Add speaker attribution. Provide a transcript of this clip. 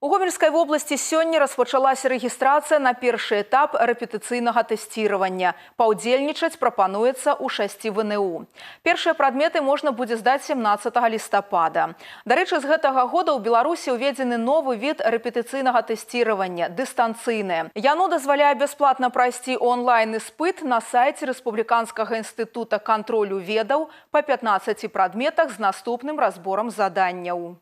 Speaker 1: У гомельской области сегодня распачалась регистрация на первый этап репетиционного тестирования. Поудельничать пропонуется у 6 ВНУ. Первые предметы можно будет сдать 17 листопада. До речи, с этого года у Беларуси уведены новый вид репетиционного тестирования – дистанционное. Яно позволяет бесплатно пройти онлайн-испыт на сайте Республиканского института контролю ведов по 15 предметах с наступным разбором заданий.